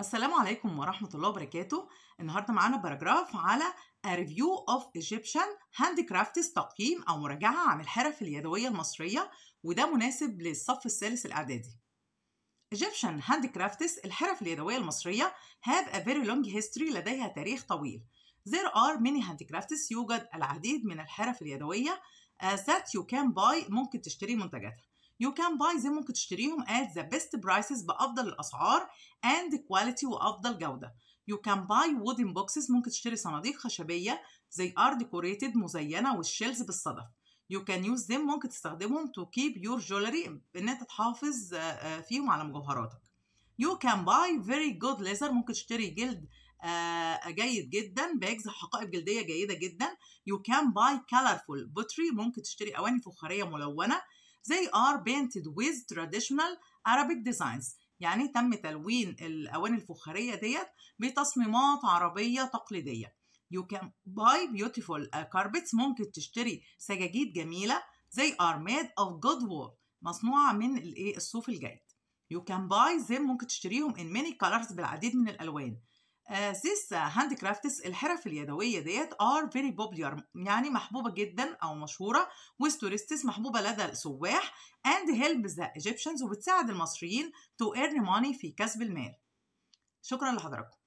السلام عليكم ورحمة الله وبركاته النهاردة معانا باراجراف على A Review of Egyptian Handicrafts تقييم أو مراجعة عن الحرف اليدوية المصرية وده مناسب للصف الثالث الإعدادي Egyptian Handicrafts الحرف اليدوية المصرية have a very long history لديها تاريخ طويل There are many handicrafts يوجد العديد من الحرف اليدوية uh, that you can buy ممكن تشتري منتجاتها You can buy زي ممكن تشتريهم at the best prices بأفضل الأسعار and quality وأفضل جودة You can buy wooden boxes ممكن تشتري صناديق خشبية زي are decorated مزينة والشيلز بالصدف you can use them ممكن تستخدمهم to keep your jewelry بإن انت تحافظ آه، آه، فيهم على مجوهراتك you can buy very good leather ممكن تشتري جلد آه، جيد جدا باجز حقائب جلدية جيدة جدا you can buy colorful pottery ممكن تشتري أواني فخارية ملونة They are painted with traditional Arabic designs يعني تم تلوين الأواني الفخارية ديت بتصميمات عربية تقليدية You can buy beautiful uh, carpets ممكن تشتري سجاجيد جميلة They are made of good wool مصنوعة من الصوف الجيد You can buy them ممكن تشتريهم in many colors بالعديد من الألوان هاند آه، كرافتس الحرف اليدوية ديت are very popular يعني محبوبة جدا أو مشهورة وستورستس محبوبة لدى السواح and help the Egyptians وبتساعد المصريين to earn money في كسب المال شكرا لحضراتكم